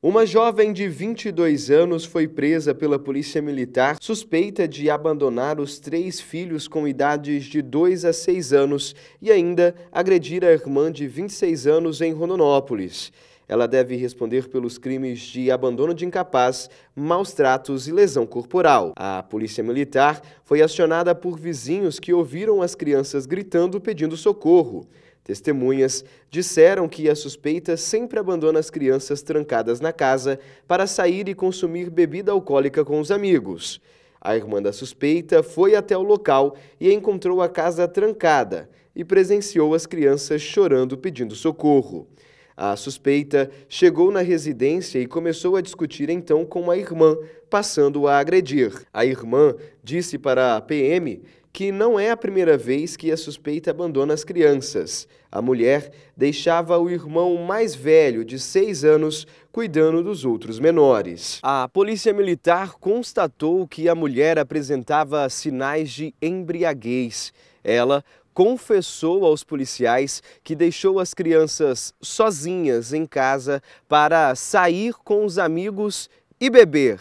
Uma jovem de 22 anos foi presa pela polícia militar suspeita de abandonar os três filhos com idades de 2 a 6 anos e ainda agredir a irmã de 26 anos em Rondonópolis. Ela deve responder pelos crimes de abandono de incapaz, maus tratos e lesão corporal. A polícia militar foi acionada por vizinhos que ouviram as crianças gritando pedindo socorro. Testemunhas disseram que a suspeita sempre abandona as crianças trancadas na casa para sair e consumir bebida alcoólica com os amigos. A irmã da suspeita foi até o local e encontrou a casa trancada e presenciou as crianças chorando pedindo socorro. A suspeita chegou na residência e começou a discutir então com a irmã, passando a agredir. A irmã disse para a PM que não é a primeira vez que a suspeita abandona as crianças. A mulher deixava o irmão mais velho, de seis anos, cuidando dos outros menores. A polícia militar constatou que a mulher apresentava sinais de embriaguez. Ela confessou aos policiais que deixou as crianças sozinhas em casa para sair com os amigos e beber.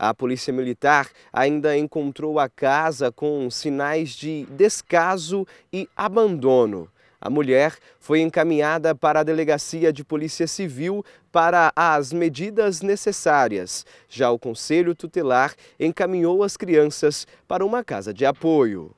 A polícia militar ainda encontrou a casa com sinais de descaso e abandono. A mulher foi encaminhada para a Delegacia de Polícia Civil para as medidas necessárias. Já o Conselho Tutelar encaminhou as crianças para uma casa de apoio.